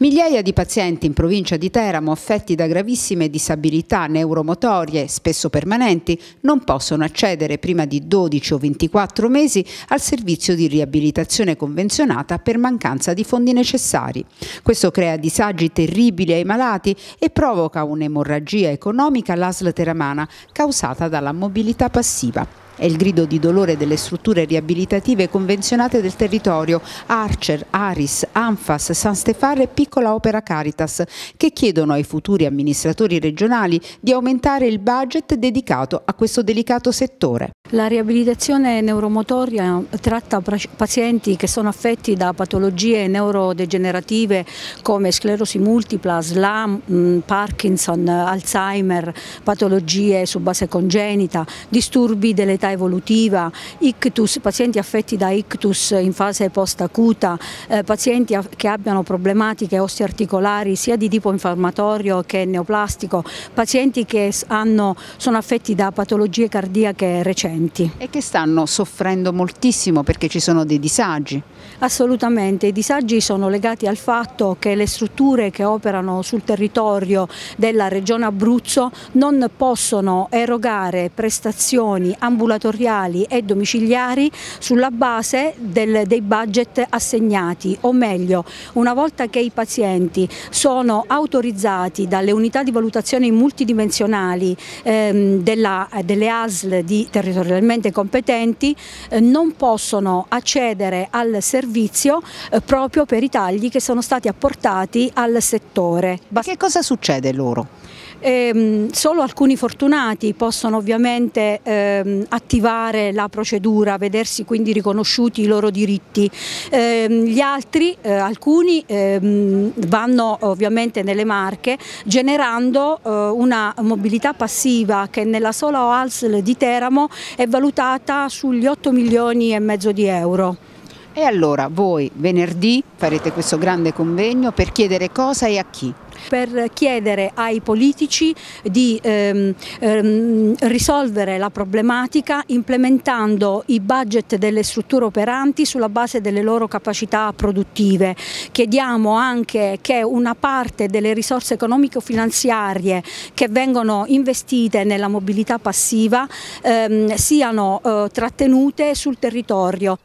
Migliaia di pazienti in provincia di Teramo affetti da gravissime disabilità neuromotorie, spesso permanenti, non possono accedere prima di 12 o 24 mesi al servizio di riabilitazione convenzionata per mancanza di fondi necessari. Questo crea disagi terribili ai malati e provoca un'emorragia economica all'ASL teramana causata dalla mobilità passiva. È il grido di dolore delle strutture riabilitative convenzionate del territorio Archer, Aris, Anfas, San Stefano e Piccola Opera Caritas che chiedono ai futuri amministratori regionali di aumentare il budget dedicato a questo delicato settore. La riabilitazione neuromotoria tratta pazienti che sono affetti da patologie neurodegenerative come sclerosi multipla, SLAM, mm, Parkinson, Alzheimer, patologie su base congenita, disturbi dell'età disabilità evolutiva, ictus, pazienti affetti da ictus in fase post-acuta, eh, pazienti che abbiano problematiche osteoarticolari sia di tipo infiammatorio che neoplastico, pazienti che hanno, sono affetti da patologie cardiache recenti. E che stanno soffrendo moltissimo perché ci sono dei disagi? Assolutamente, i disagi sono legati al fatto che le strutture che operano sul territorio della regione Abruzzo non possono erogare prestazioni ambulatorie ambulatoriali e domiciliari sulla base del, dei budget assegnati, o meglio, una volta che i pazienti sono autorizzati dalle unità di valutazione multidimensionali ehm, della, delle ASL di territorialmente competenti, eh, non possono accedere al servizio eh, proprio per i tagli che sono stati apportati al settore. che cosa succede loro? Ehm, solo alcuni fortunati possono ovviamente ehm, attivare la procedura, vedersi quindi riconosciuti i loro diritti. Ehm, gli altri, eh, alcuni, ehm, vanno ovviamente nelle marche generando eh, una mobilità passiva che nella sola OASL di Teramo è valutata sugli 8 milioni e mezzo di euro. E allora voi venerdì farete questo grande convegno per chiedere cosa e a chi? per chiedere ai politici di ehm, ehm, risolvere la problematica implementando i budget delle strutture operanti sulla base delle loro capacità produttive. Chiediamo anche che una parte delle risorse economico-finanziarie che vengono investite nella mobilità passiva ehm, siano eh, trattenute sul territorio.